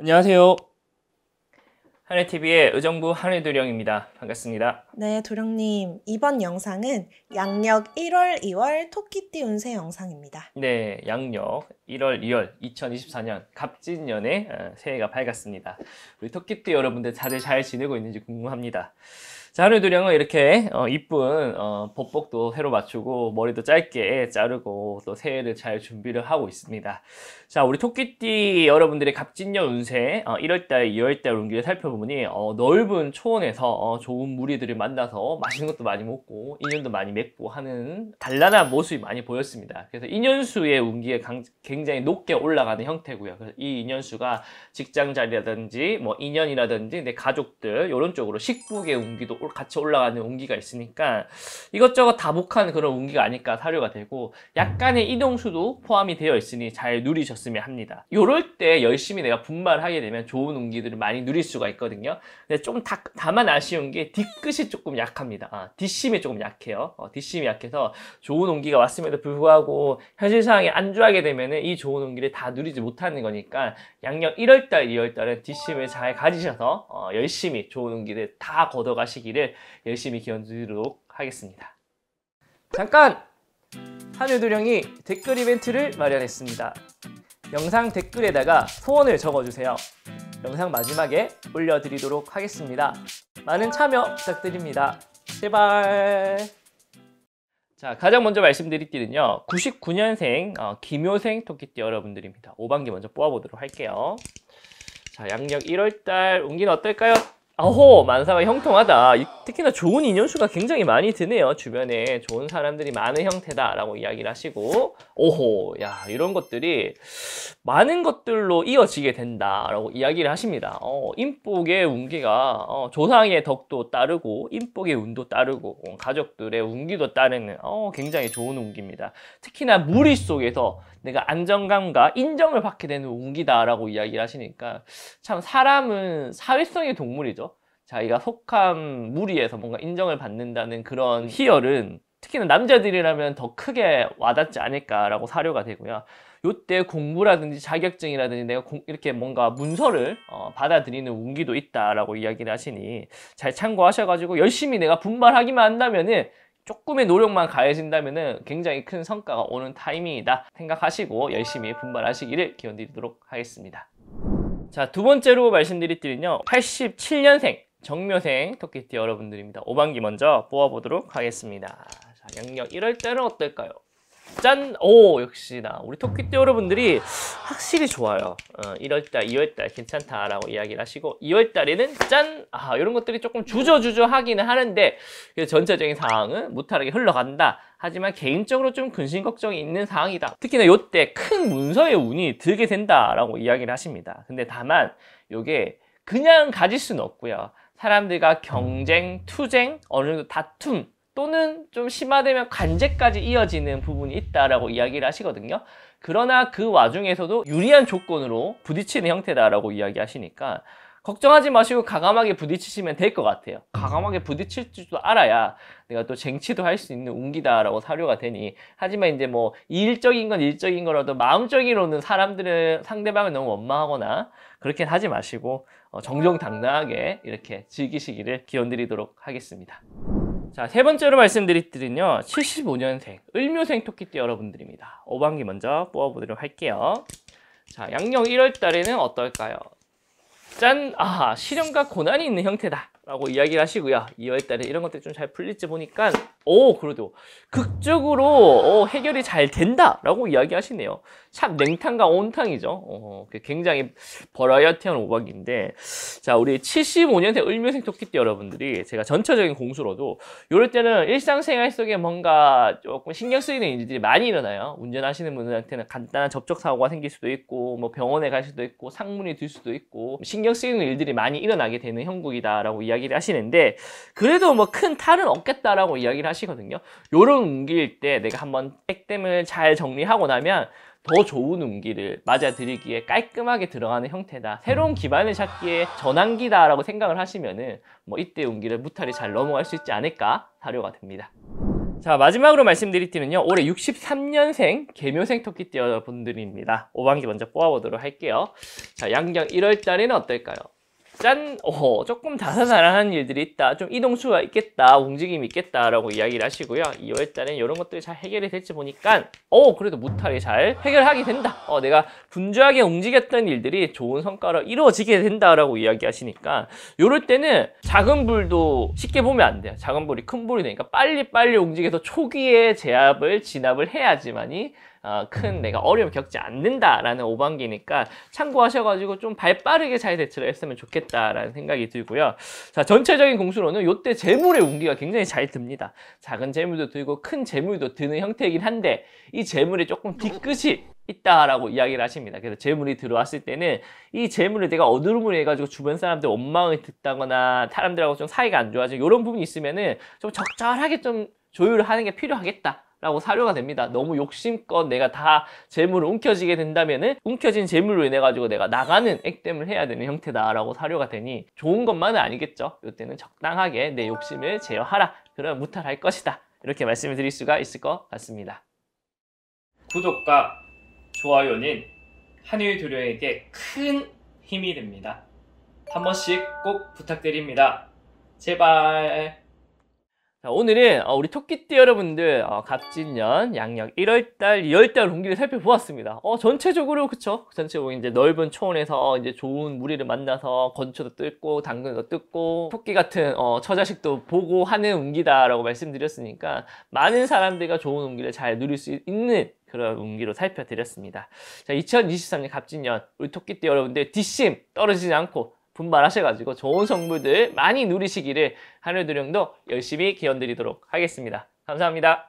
안녕하세요. 한해TV의 의정부 한해도령입니다. 반갑습니다. 네, 도령님. 이번 영상은 양력 1월, 2월 토끼띠 운세 영상입니다. 네, 양력 1월, 2월 2024년 갑진년에 어, 새해가 밝았습니다. 우리 토끼띠 여러분들 다들 잘 지내고 있는지 궁금합니다. 한우두령은 이렇게 어, 이쁜 어, 복복도 새로 맞추고 머리도 짧게 자르고 또 새해를 잘 준비를 하고 있습니다. 자 우리 토끼띠 여러분들의 갑진년 운세 어, 1월달, 2월달 운기를 살펴보니 어, 넓은 초원에서 어, 좋은 무리들을 만나서 맛있는 것도 많이 먹고 인연도 많이 맺고 하는 단란한 모습이 많이 보였습니다. 그래서 인연수의 운기에 강, 굉장히 높게 올라가는 형태고요. 그래서 이 인연수가 직장 자리라든지 뭐 인연이라든지 내 가족들 이런 쪽으로 식북의 운기도 쪽으로 같이 올라가는 운기가 있으니까 이것저것 다복한 그런 운기가 아닐까 사료가 되고 약간의 이동수도 포함이 되어 있으니 잘 누리셨으면 합니다. 요럴 때 열심히 내가 분발하게 되면 좋은 운기들을 많이 누릴 수가 있거든요. 근데 좀 다, 다만 아쉬운 게 뒤끝이 조금 약합니다. 아, 뒷심이 조금 약해요. 어, 뒷심이 약해서 좋은 온기가 왔음에도 불구하고 현실 상황에 안주하게 되면 이 좋은 온기를 다 누리지 못하는 거니까 양력 1월달, 2월달은 뒷심을 잘 가지셔서 어, 열심히 좋은 온기를 다 걷어가시기 되기를 열심히 기원드리도록 하겠습니다. 잠깐! 하늘도령이 댓글 이벤트를 마련했습니다. 영상 댓글에다가 소원을 적어주세요. 영상 마지막에 올려드리도록 하겠습니다. 많은 참여 부탁드립니다. 제발! 자, 가장 먼저 말씀드릴 띠는요. 99년생 어, 김효생 토끼띠 여러분들입니다. 5반기 먼저 뽑아보도록 할게요. 자, 양력 1월달 운기는 어떨까요? 아호 만사가 형통하다 특히나 좋은 인연수가 굉장히 많이 드네요. 주변에 좋은 사람들이 많은 형태다라고 이야기를 하시고, 오호, 야, 이런 것들이 많은 것들로 이어지게 된다라고 이야기를 하십니다. 어, 인복의 운기가 어, 조상의 덕도 따르고, 인복의 운도 따르고, 어, 가족들의 운기도 따르는 어, 굉장히 좋은 운기입니다. 특히나 무리 속에서 내가 안정감과 인정을 받게 되는 운기다라고 이야기를 하시니까 참 사람은 사회성의 동물이죠. 자기가 속한 무리에서 뭔가 인정을 받는다는 그런 희열은 특히나 남자들이라면 더 크게 와닿지 않을까라고 사료가 되고요. 요때 공부라든지 자격증이라든지 내가 공, 이렇게 뭔가 문서를 어, 받아들이는 운기도 있다라고 이야기를 하시니 잘 참고하셔가지고 열심히 내가 분발하기만 한다면은 조금의 노력만 가해진다면은 굉장히 큰 성과가 오는 타이밍이다 생각하시고 열심히 분발하시기를 기원드리도록 하겠습니다. 자, 두 번째로 말씀드릴 때는요 87년생 정묘생 토끼띠 여러분들입니다. 5반기 먼저 뽑아보도록 하겠습니다. 자, 영역 이럴 때는 어떨까요? 짠! 오! 역시나 우리 토끼띠 여러분들이 확실히 좋아요. 어, 1월달, 2월달 괜찮다라고 이야기를 하시고 2월달에는 짠! 아, 이런 것들이 조금 주저주저 하기는 하는데 전체적인 상황은 무탈하게 흘러간다. 하지만 개인적으로 좀 근심 걱정이 있는 상황이다. 특히나 요때 큰 문서의 운이 들게 된다라고 이야기를 하십니다. 근데 다만 요게 그냥 가질 수는 없고요. 사람들과 경쟁, 투쟁, 어느 정도 다툼 또는 좀 심화되면 관제까지 이어지는 부분이 있다라고 이야기를 하시거든요. 그러나 그 와중에서도 유리한 조건으로 부딪히는 형태다라고 이야기하시니까 걱정하지 마시고 가감하게 부딪히시면 될 것 같아요. 음. 가감하게 부딪힐 줄도 알아야 내가 또 쟁취도 할 수 있는 운기다라고 사료가 되니 하지만 이제 뭐 일적인 건 일적인 거라도 마음적으로는 사람들은 상대방을 너무 원망하거나 그렇게 하지 마시고 어, 정정당당하게 이렇게 즐기시기를 기원드리도록 하겠습니다. 자, 세 번째로 말씀드릴 때는요. 75년생 을묘생 토끼띠 여러분들입니다. 5반기 먼저 뽑아보도록 할게요. 자, 양력 1월 달에는 어떨까요? 짠! 아, 시련과 고난이 있는 형태다. 라고 이야기를 하시고요. 2월달에 이런 것들이 좀 잘 풀릴지 보니까 오 어, 그래도 극적으로 어, 해결이 잘 된다라고 이야기하시네요. 참 냉탕과 온탕이죠. 어, 그 굉장히 버라이어티한 오박인데 자 우리 75년생 을묘생 토끼띠 여러분들이 제가 전체적인 공수로도 이럴 때는 일상생활 속에 뭔가 조금 신경 쓰이는 일들이 많이 일어나요. 운전하시는 분들한테는 간단한 접촉 사고가 생길 수도 있고 뭐 병원에 갈 수도 있고 상문이 들 수도 있고 신경 쓰이는 일들이 많이 일어나게 되는 형국이다라고 이야기를 하시는데 그래도 뭐 큰 탈은 없겠다라고 이야기를 하시. 하시거든요. 요런 운기일 때 내가 한번 백댐을 잘 정리하고 나면 더 좋은 운기를 맞아들이기에 깔끔하게 들어가는 형태다. 새로운 음. 기반을 찾기에 전환기다라고 생각을 하시면은 뭐 이때 운기를 무탈히잘 넘어갈 수 있지 않을까 사료가 됩니다. 자 마지막으로 말씀드릴 띠는요 올해 63년생 개묘생 토끼띠 여러분들입니다 5반기 먼저 뽑아보도록 할게요 자 양경 1월달에는 어떨까요? 짠, 어, 조금 다사다난한 일들이 있다. 좀 이동수가 있겠다. 움직임이 있겠다라고 이야기를 하시고요. 2월 달엔 이런 것들이 잘 해결이 될지 보니까, 어, 그래도 무탈이 잘 해결하게 된다. 어, 내가 분주하게 움직였던 일들이 좋은 성과로 이루어지게 된다라고 이야기하시니까, 요럴 때는 작은 불도 쉽게 보면 안 돼요. 작은 불이 큰 불이 되니까 빨리빨리 움직여서 초기에 제압을, 진압을 해야지만이 어, 큰 음. 내가 어려움 을 겪지 않는다라는 오반기니까 참고하셔가지고 좀 발빠르게 잘 대처를 했으면 좋겠다라는 생각이 들고요. 자 전체적인 공수로는 이때 재물의 운기가 굉장히 잘 듭니다. 작은 재물도 들고 큰 재물도 드는 형태이긴 한데 이 재물이 조금 뒤끝이 있다라고 이야기를 하십니다. 그래서 재물이 들어왔을 때는 이 재물을 내가 어두름을 해가지고 주변 사람들 원망을 듣다거나 사람들하고 좀 사이가 안 좋아지고 이런 부분이 있으면은 좀 적절하게 좀 조율을 하는 게 필요하겠다. 라고 사료가 됩니다. 너무 욕심껏 내가 다 재물을 움켜지게 된다면은 움켜진 재물로 인해 가지고 내가 나가는 액땜을 해야 되는 형태다라고 사료가 되니 좋은 것만은 아니겠죠. 이때는 적당하게 내 욕심을 제어하라. 그러 무탈할 것이다. 이렇게 말씀을 드릴 수가 있을 것 같습니다. 구독과 좋아요는 한일 도료에게 큰 힘이 됩니다. 한 번씩 꼭 부탁드립니다. 제발. 자, 오늘은 어, 우리 토끼띠 여러분들 갑진년, 어, 양력 1월달, 2월달 공기를 살펴보았습니다. 어, 전체적으로 그쵸? 전체적으로 뭐 이제 넓은 초원에서 이제 좋은 무리를 만나서 건초도 뜯고 당근도 뜯고 토끼 같은 어, 처자식도 보고 하는 운기다라고 말씀드렸으니까 많은 사람들과 좋은 운기를 잘 누릴 수 있는 그런 운기로 살펴드렸습니다. 자, 2023년 갑진년 우리 토끼띠 여러분들 뒷심 떨어지지 않고 분발하셔가지고 좋은 성분들 많이 누리시기를 하늘두령도 열심히 기원드리도록 하겠습니다. 감사합니다.